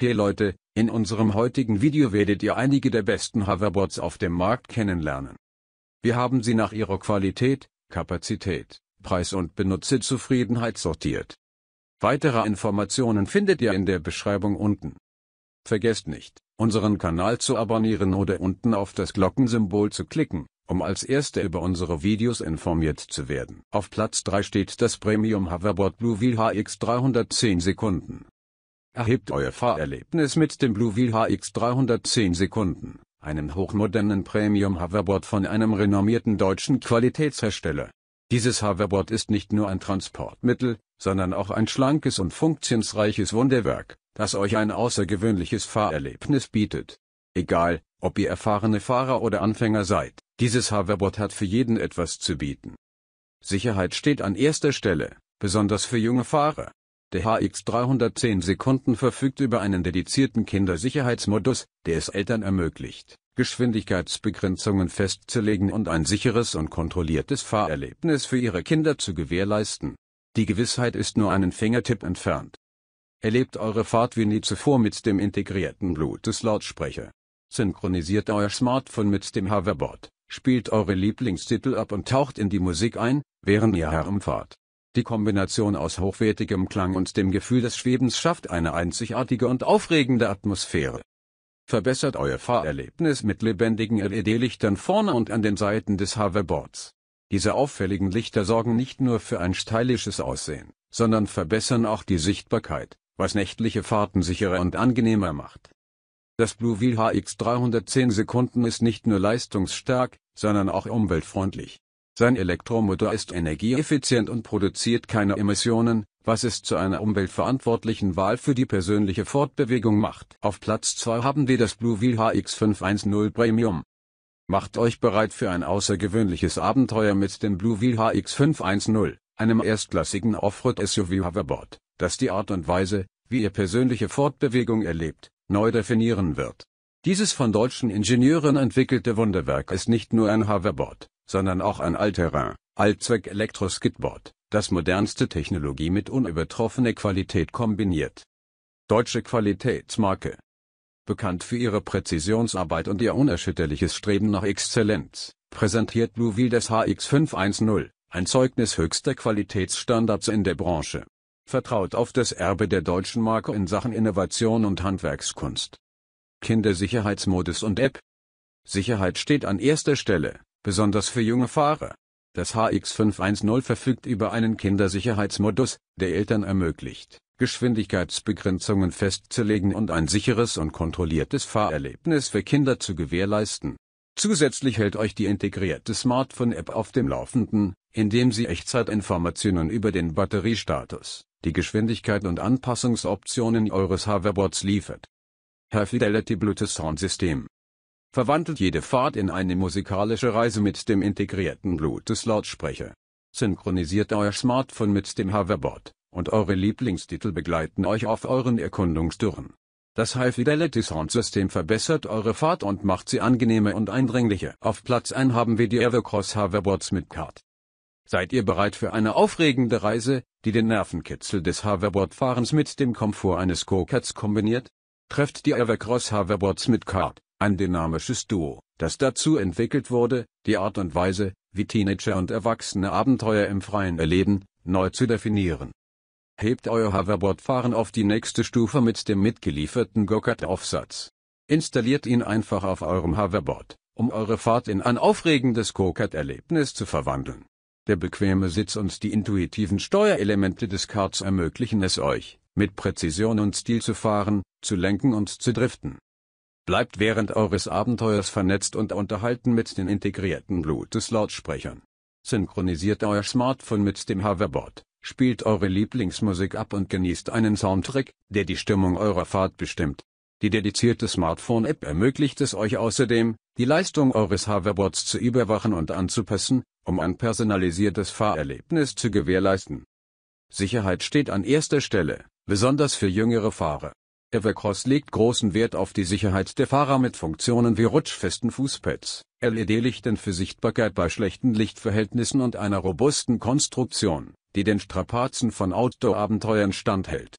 Hey Leute, in unserem heutigen Video werdet ihr einige der besten Hoverboards auf dem Markt kennenlernen. Wir haben sie nach ihrer Qualität, Kapazität, Preis und Benutzerzufriedenheit sortiert. Weitere Informationen findet ihr in der Beschreibung unten. Vergesst nicht, unseren Kanal zu abonnieren oder unten auf das Glockensymbol zu klicken, um als Erster über unsere Videos informiert zu werden. Auf Platz 3 steht das Premium Hoverboard Blueville HX 310 Sekunden erhebt euer Fahrerlebnis mit dem Blue HX310 Sekunden, einem hochmodernen Premium-Hoverboard von einem renommierten deutschen Qualitätshersteller. Dieses Hoverboard ist nicht nur ein Transportmittel, sondern auch ein schlankes und funktionsreiches Wunderwerk, das euch ein außergewöhnliches Fahrerlebnis bietet. Egal, ob ihr erfahrene Fahrer oder Anfänger seid, dieses Hoverboard hat für jeden etwas zu bieten. Sicherheit steht an erster Stelle, besonders für junge Fahrer. Der HX310 Sekunden verfügt über einen dedizierten Kindersicherheitsmodus, der es Eltern ermöglicht, Geschwindigkeitsbegrenzungen festzulegen und ein sicheres und kontrolliertes Fahrerlebnis für ihre Kinder zu gewährleisten. Die Gewissheit ist nur einen Fingertipp entfernt. Erlebt eure Fahrt wie nie zuvor mit dem integrierten Bluetooth-Lautsprecher. Synchronisiert euer Smartphone mit dem Hoverboard, spielt eure Lieblingstitel ab und taucht in die Musik ein, während ihr herumfahrt. Die Kombination aus hochwertigem Klang und dem Gefühl des Schwebens schafft eine einzigartige und aufregende Atmosphäre. Verbessert euer Fahrerlebnis mit lebendigen LED-Lichtern vorne und an den Seiten des Hoverboards. Diese auffälligen Lichter sorgen nicht nur für ein stylisches Aussehen, sondern verbessern auch die Sichtbarkeit, was nächtliche Fahrten sicherer und angenehmer macht. Das Blue Wheel HX 310 Sekunden ist nicht nur leistungsstark, sondern auch umweltfreundlich. Sein Elektromotor ist energieeffizient und produziert keine Emissionen, was es zu einer umweltverantwortlichen Wahl für die persönliche Fortbewegung macht. Auf Platz 2 haben wir das Blueville HX510 Premium. Macht euch bereit für ein außergewöhnliches Abenteuer mit dem Blueville HX510, einem erstklassigen Offroad-SUV Hoverboard, das die Art und Weise, wie ihr persönliche Fortbewegung erlebt, neu definieren wird. Dieses von deutschen Ingenieuren entwickelte Wunderwerk ist nicht nur ein Hoverboard, sondern auch ein Allterrain, allzweck elektro das modernste Technologie mit unübertroffener Qualität kombiniert. Deutsche Qualitätsmarke. Bekannt für ihre Präzisionsarbeit und ihr unerschütterliches Streben nach Exzellenz, präsentiert Louvil das HX510, ein Zeugnis höchster Qualitätsstandards in der Branche. Vertraut auf das Erbe der deutschen Marke in Sachen Innovation und Handwerkskunst. Kindersicherheitsmodus und App. Sicherheit steht an erster Stelle, besonders für junge Fahrer. Das HX510 verfügt über einen Kindersicherheitsmodus, der Eltern ermöglicht, Geschwindigkeitsbegrenzungen festzulegen und ein sicheres und kontrolliertes Fahrerlebnis für Kinder zu gewährleisten. Zusätzlich hält euch die integrierte Smartphone-App auf dem Laufenden, indem sie Echtzeitinformationen über den Batteriestatus, die Geschwindigkeit und Anpassungsoptionen eures Hoverboards liefert. High Fidelity Bluetooth Sound System. Verwandelt jede Fahrt in eine musikalische Reise mit dem integrierten Bluetooth-Lautsprecher. Synchronisiert euer Smartphone mit dem Hoverboard, und eure Lieblingstitel begleiten euch auf euren Erkundungstouren. Das High Fidelity Sound System verbessert eure Fahrt und macht sie angenehmer und eindringlicher. Auf Platz 1 haben wir die Evercross Hoverboards mit Kart. Seid ihr bereit für eine aufregende Reise, die den Nervenkitzel des Hoverboard-Fahrens mit dem Komfort eines Go-Karts kombiniert? trefft die Evercross Hoverboards mit Kart, ein dynamisches Duo, das dazu entwickelt wurde, die Art und Weise, wie Teenager und Erwachsene Abenteuer im Freien erleben, neu zu definieren. Hebt euer Hoverboard-Fahren auf die nächste Stufe mit dem mitgelieferten Go-Kart-Aufsatz. Installiert ihn einfach auf eurem Hoverboard, um eure Fahrt in ein aufregendes Go-Kart-Erlebnis zu verwandeln. Der bequeme Sitz und die intuitiven Steuerelemente des Karts ermöglichen es euch, mit Präzision und Stil zu fahren, zu lenken und zu driften. Bleibt während eures Abenteuers vernetzt und unterhalten mit den integrierten Bluetooth-Lautsprechern. Synchronisiert euer Smartphone mit dem Hoverboard, spielt eure Lieblingsmusik ab und genießt einen Soundtrack, der die Stimmung eurer Fahrt bestimmt. Die dedizierte Smartphone-App ermöglicht es euch außerdem, die Leistung eures Hoverboards zu überwachen und anzupassen, um ein personalisiertes Fahrerlebnis zu gewährleisten. Sicherheit steht an erster Stelle, besonders für jüngere Fahrer. Evercross legt großen Wert auf die Sicherheit der Fahrer mit Funktionen wie rutschfesten Fußpads, led lichten für Sichtbarkeit bei schlechten Lichtverhältnissen und einer robusten Konstruktion, die den Strapazen von Outdoor-Abenteuern standhält